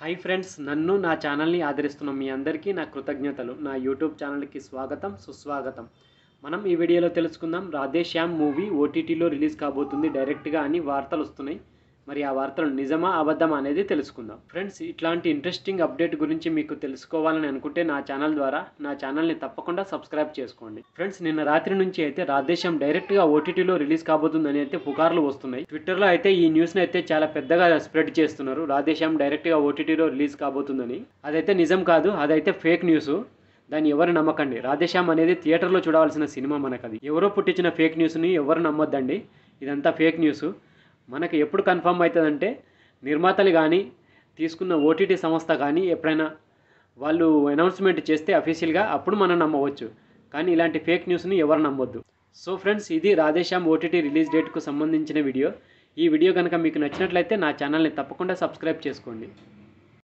hi friends నన్ను నా ఛానల్ని ఆదరిస్తున్న మీ అందరికీ నా కృతజ్ఞతలు నా యూట్యూబ్ ఛానల్కి స్వాగతం సుస్వాగతం మనం ఈ వీడియోలో తెలుసుకుందాం రాధేశ్యామ్ మూవీ ఓటీటీలో రిలీజ్ కాబోతుంది డైరెక్ట్గా అని వార్తలు వస్తున్నాయి మరి ఆ వార్తలు నిజమా అబద్ధమా అనేది తెలుసుకుందాం ఫ్రెండ్స్ ఇట్లాంటి ఇంట్రెస్టింగ్ అప్డేట్ గురించి మీకు తెలుసుకోవాలని అనుకుంటే నా ఛానల్ ద్వారా నా ఛానల్ని తప్పకుండా సబ్స్క్రైబ్ చేసుకోండి ఫ్రెండ్స్ నిన్న రాత్రి నుంచి అయితే డైరెక్ట్ డైరెక్ట్గా ఓటీటీలో రిలీజ్ కాబోతుందని అయితే పుకార్లు వస్తున్నాయి ట్విట్టర్లో అయితే ఈ న్యూస్ని అయితే చాలా పెద్దగా స్ప్రెడ్ చేస్తున్నారు రాధేశ్యామ్ డైరెక్ట్గా ఓటీటీలో రిలీజ్ కాబోతుందని అదైతే నిజం కాదు అదైతే ఫేక్ న్యూస్ దాన్ని ఎవరు నమ్మకండి రాధేశ్యామ్ అనేది థియేటర్లో చూడవలసిన సినిమా మనకు అది ఎవరో పుట్టించిన ఫేక్ న్యూస్ని ఎవరు నమ్మొద్దండి ఇదంతా ఫేక్ న్యూస్ మనకి ఎప్పుడు కన్ఫర్మ్ అవుతుందంటే నిర్మాతలు కానీ తీసుకున్న ఓటీటీ సంస్థ కానీ ఎప్పుడైనా వాళ్ళు అనౌన్స్మెంట్ చేస్తే అఫీషియల్గా అప్పుడు మనం నమ్మవచ్చు కానీ ఇలాంటి ఫేక్ న్యూస్ని ఎవరు నమ్మొద్దు సో ఫ్రెండ్స్ ఇది రాధేశ్యామ్ ఓటీటీ రిలీజ్ డేట్కు సంబంధించిన వీడియో ఈ వీడియో కనుక మీకు నచ్చినట్లయితే నా ఛానల్ని తప్పకుండా సబ్స్క్రైబ్ చేసుకోండి